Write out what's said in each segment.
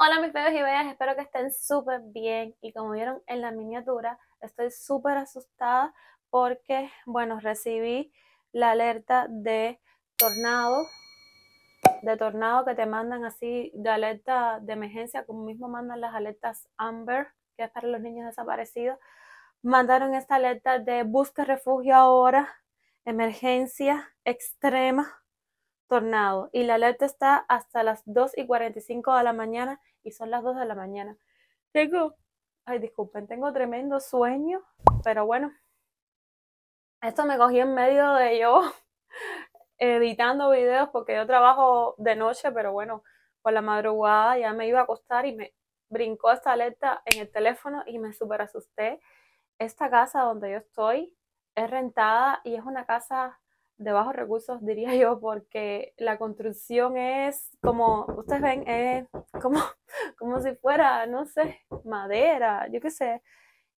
Hola mis bebés y bellas, espero que estén súper bien y como vieron en la miniatura, estoy súper asustada porque, bueno, recibí la alerta de tornado, de tornado que te mandan así, de alerta de emergencia, como mismo mandan las alertas Amber, que es para los niños desaparecidos. Mandaron esta alerta de busca refugio ahora, emergencia extrema Tornado, y la alerta está hasta las 2 y 45 de la mañana y son las 2 de la mañana. Tengo, ay disculpen, tengo tremendo sueño, pero bueno, esto me cogí en medio de yo editando videos porque yo trabajo de noche, pero bueno, por la madrugada ya me iba a acostar y me brincó esta alerta en el teléfono y me super asusté. Esta casa donde yo estoy es rentada y es una casa de bajos recursos, diría yo, porque la construcción es como, ustedes ven, es como, como si fuera, no sé, madera, yo qué sé.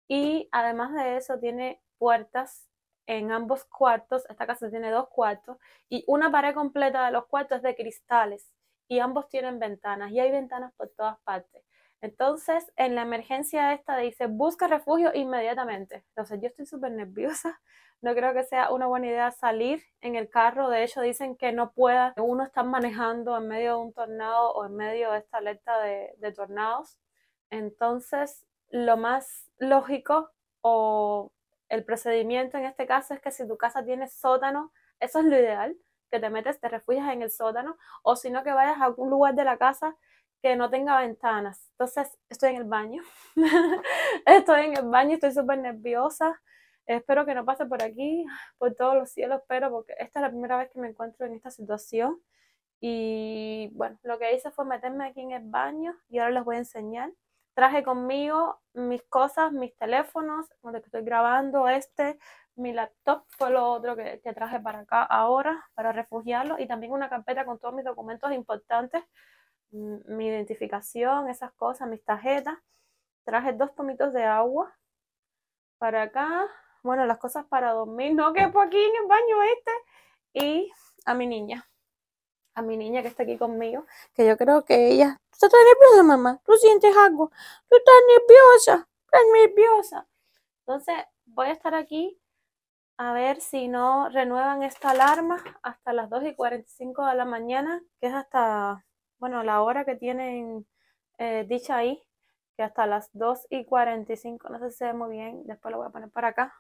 Y además de eso, tiene puertas en ambos cuartos. Esta casa tiene dos cuartos y una pared completa de los cuartos es de cristales y ambos tienen ventanas y hay ventanas por todas partes. Entonces, en la emergencia esta dice, busca refugio inmediatamente. Entonces, yo estoy súper nerviosa. No creo que sea una buena idea salir en el carro. De hecho, dicen que no pueda uno está manejando en medio de un tornado o en medio de esta alerta de, tornados. Entonces, lo más lógico o el procedimiento en este caso es que si tu casa tiene sótano, eso es lo ideal, que te metes, te refugias en el sótano, o si no, que vayas a algún lugar de la casa que no tenga ventanas. Entonces, estoy en el baño. estoy en el baño, estoy súper nerviosa. Espero que no pase por aquí, por todos los cielos, pero porque esta es la primera vez que me encuentro en esta situación. Y bueno, lo que hice fue meterme aquí en el baño y ahora les voy a enseñar. Traje conmigo mis cosas, mis teléfonos, donde estoy grabando este, mi laptop fue lo otro que, que traje para acá ahora, para refugiarlo, y también una carpeta con todos mis documentos importantes mi identificación, esas cosas, mis tarjetas. Traje dos tomitos de agua para acá. Bueno, las cosas para dormir. No por aquí en el baño este. Y a mi niña. A mi niña que está aquí conmigo. Que yo creo que ella... ¿Tú estás nerviosa, mamá? ¿Tú sientes algo? ¿Tú estás nerviosa? ¿Estás nerviosa? Entonces, voy a estar aquí a ver si no renuevan esta alarma hasta las 2 y 45 de la mañana, que es hasta bueno, la hora que tienen eh, dicha ahí, que hasta las 2 y 45, no sé si se ve muy bien, después lo voy a poner para acá,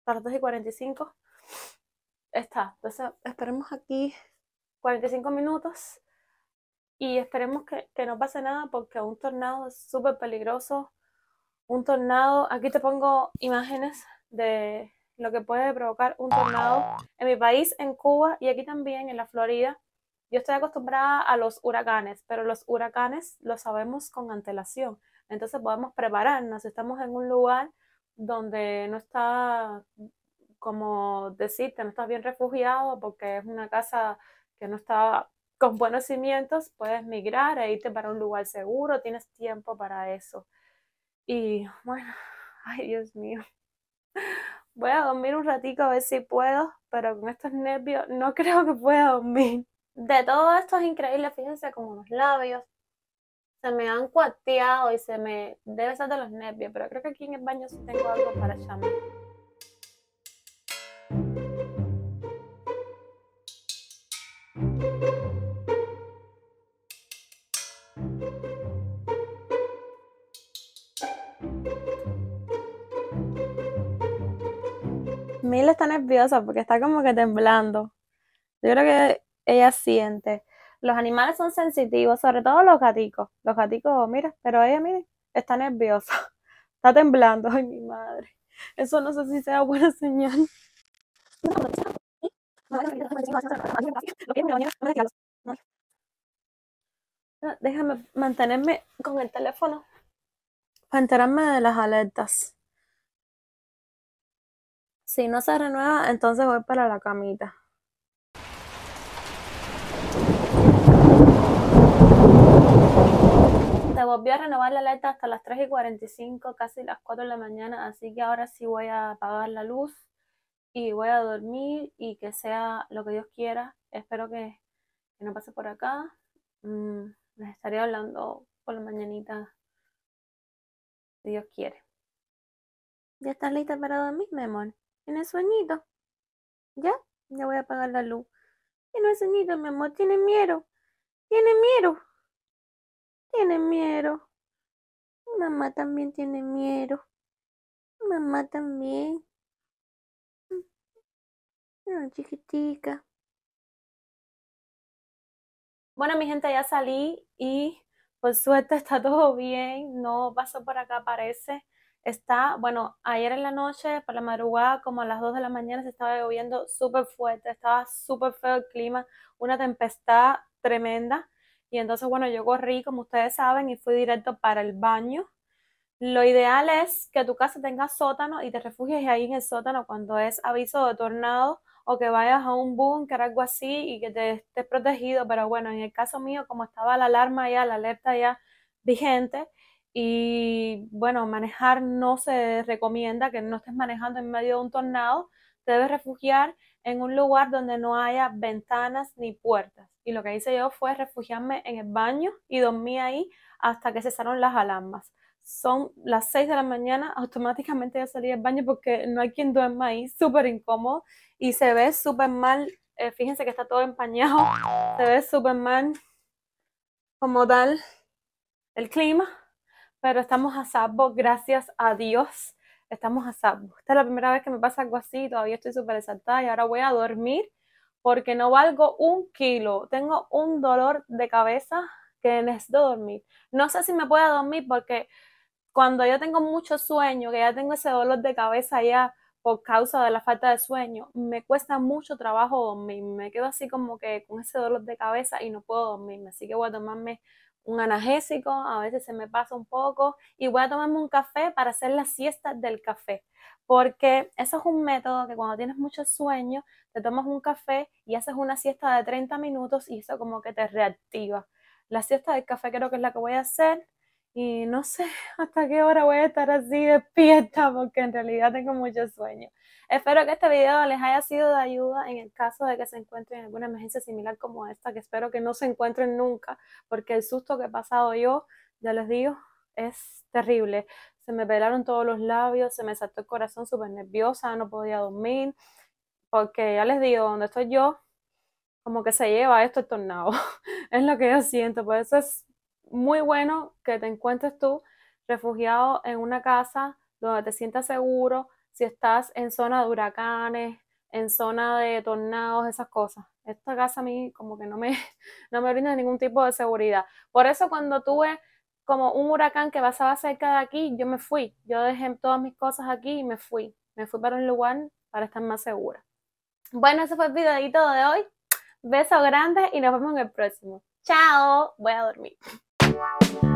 hasta las 2 y 45 está. Entonces esperemos aquí 45 minutos y esperemos que, que no pase nada porque un tornado es súper peligroso. Un tornado, aquí te pongo imágenes de lo que puede provocar un tornado en mi país, en Cuba y aquí también en la Florida. Yo estoy acostumbrada a los huracanes, pero los huracanes lo sabemos con antelación. Entonces podemos prepararnos. estamos en un lugar donde no está, como decirte, no estás bien refugiado porque es una casa que no está con buenos cimientos, puedes migrar e irte para un lugar seguro, tienes tiempo para eso. Y bueno, ay Dios mío, voy a dormir un ratito a ver si puedo, pero con estos nervios no creo que pueda dormir de todo esto es increíble, fíjense como los labios se me han cuateado y se me debe ser de los nervios, pero creo que aquí en el baño sí tengo algo para llamar. Mila está nerviosa porque está como que temblando. Yo creo que ella siente. Los animales son sensitivos, sobre todo los gaticos. Los gaticos, mira, pero ella, mire, está nerviosa, está temblando. Ay, mi madre. Eso no sé si sea buena señal. Ah, déjame mantenerme con el teléfono para enterarme de las alertas. Si no se renueva, entonces voy para la camita. Se volvió a renovar la alerta hasta las 3 y 45, casi las 4 de la mañana, así que ahora sí voy a apagar la luz y voy a dormir y que sea lo que Dios quiera. Espero que, no pase por acá. Mm, les estaré hablando por la mañanita, si Dios quiere. ¿Ya estás lista para dormir, mi amor? ¿En sueñito? ¿Ya? Ya voy a apagar la luz. En sueñito, mi amor, tiene miedo. Tiene miedo. Tiene miedo. Mamá también tiene miedo. Mamá también. No, mm. chiquitica. Bueno, mi gente, ya salí y por pues, suerte está todo bien. No pasó por acá, parece. Está, bueno, ayer en la noche, para la madrugada, como a las 2 de la mañana, se estaba lloviendo súper fuerte. Estaba súper feo el clima, una tempestad tremenda. Y entonces, bueno, yo corrí, como ustedes saben, y fui directo para el baño. Lo ideal es que tu casa tenga sótano y te refugies ahí en el sótano cuando es aviso de tornado o que vayas a un búnker, algo así, y que te estés protegido. Pero bueno, en el caso mío, como estaba la alarma ya, la alerta ya vigente, y bueno, manejar no se recomienda que no estés manejando en medio de un tornado, te debes refugiar en un lugar donde no haya ventanas ni puertas. Y lo que hice yo fue refugiarme en el baño y dormí ahí hasta que cesaron las alarmas. Son las 6 de la mañana, automáticamente yo salí del baño porque no hay quien duerma ahí, súper incómodo y se ve súper mal. Eh, fíjense que está todo empañado, se ve súper mal como tal el clima, pero estamos a salvo, gracias a Dios estamos a salvo. Esta es la primera vez que me pasa algo así, todavía estoy súper exaltada y ahora voy a dormir porque no valgo un kilo. Tengo un dolor de cabeza que necesito dormir. No sé si me pueda dormir porque cuando yo tengo mucho sueño, que ya tengo ese dolor de cabeza ya por causa de la falta de sueño, me cuesta mucho trabajo dormir. Me quedo así como que con ese dolor de cabeza y no puedo dormirme. Así que voy a tomarme un analgésico, a veces se me pasa un poco y voy a tomarme un café para hacer la siesta del café, porque eso es un método que cuando tienes mucho sueño, te tomas un café y haces una siesta de 30 minutos y eso como que te reactiva. La siesta del café creo que es la que voy a hacer y no sé hasta qué hora voy a estar así despierta porque en realidad tengo mucho sueño. Espero que este video les haya sido de ayuda en el caso de que se encuentren en alguna emergencia similar como esta, que espero que no se encuentren nunca, porque el susto que he pasado yo, ya les digo, es terrible. Se me pelaron todos los labios, se me saltó el corazón súper nerviosa, no podía dormir, porque ya les digo, donde estoy yo, como que se lleva esto el tornado. es lo que yo siento. Por eso es muy bueno que te encuentres tú refugiado en una casa donde te sientas seguro, si estás en zona de huracanes, en zona de tornados, esas cosas. Esta casa a mí como que no me, no me brinda ningún tipo de seguridad. Por eso cuando tuve como un huracán que pasaba cerca de aquí, yo me fui. Yo dejé todas mis cosas aquí y me fui. Me fui para un lugar para estar más segura. Bueno, ese fue el videito de hoy. Besos grandes y nos vemos en el próximo. Chao, voy a dormir.